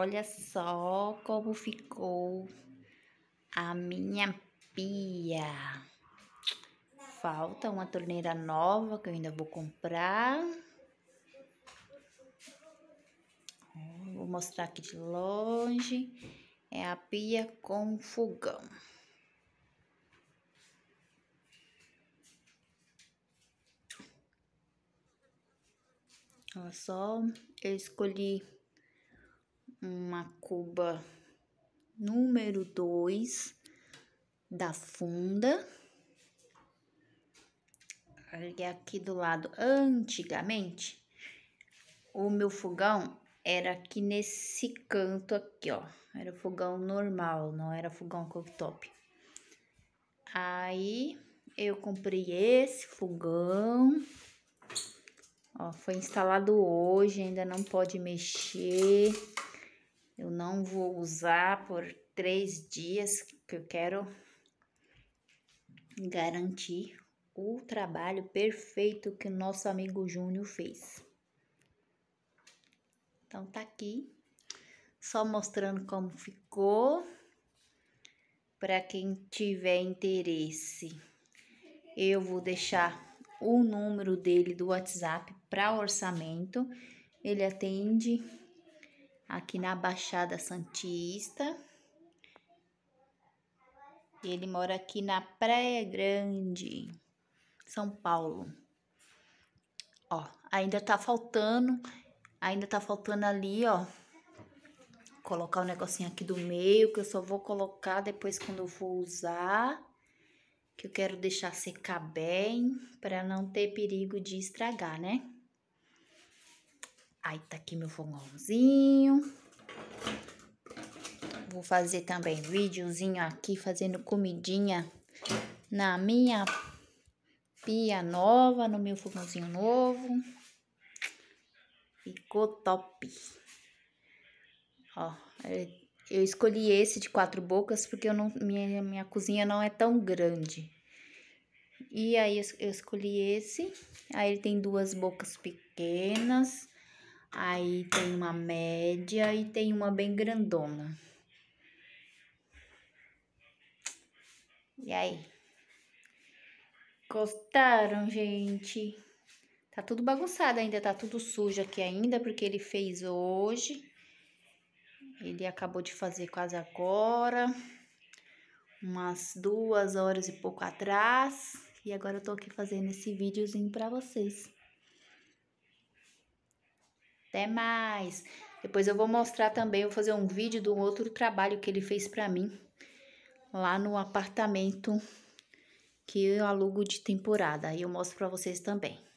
Olha só como ficou a minha pia. Falta uma torneira nova que eu ainda vou comprar. Hum, vou mostrar aqui de longe. É a pia com fogão. Olha só, eu escolhi uma cuba número 2 da funda. E aqui do lado, antigamente, o meu fogão era aqui nesse canto aqui, ó. Era fogão normal, não era fogão cooktop. Aí, eu comprei esse fogão. Ó, foi instalado hoje, ainda não pode mexer. Eu não vou usar por três dias, que eu quero garantir o trabalho perfeito que o nosso amigo Júnior fez. Então, tá aqui, só mostrando como ficou, para quem tiver interesse. Eu vou deixar o número dele do WhatsApp para orçamento. Ele atende aqui na Baixada Santista. Ele mora aqui na Praia Grande, São Paulo. Ó, ainda tá faltando, ainda tá faltando ali, ó. Colocar o um negocinho aqui do meio, que eu só vou colocar depois quando eu for usar. Que eu quero deixar secar bem, pra não ter perigo de estragar, né? Aí tá aqui meu fogãozinho. Vou fazer também videozinho aqui fazendo comidinha na minha pia nova, no meu fogãozinho novo. Ficou top. Ó, é, eu escolhi esse de quatro bocas porque eu não, minha, minha cozinha não é tão grande. E aí eu escolhi esse. Aí ele tem duas bocas pequenas Aí tem uma média e tem uma bem grandona. E aí? Gostaram, gente? Tá tudo bagunçado ainda, tá tudo sujo aqui ainda, porque ele fez hoje. Ele acabou de fazer quase agora, umas duas horas e pouco atrás. E agora eu tô aqui fazendo esse videozinho pra vocês. Até mais. Depois eu vou mostrar também, vou fazer um vídeo de um outro trabalho que ele fez para mim lá no apartamento que eu alugo de temporada. E eu mostro para vocês também.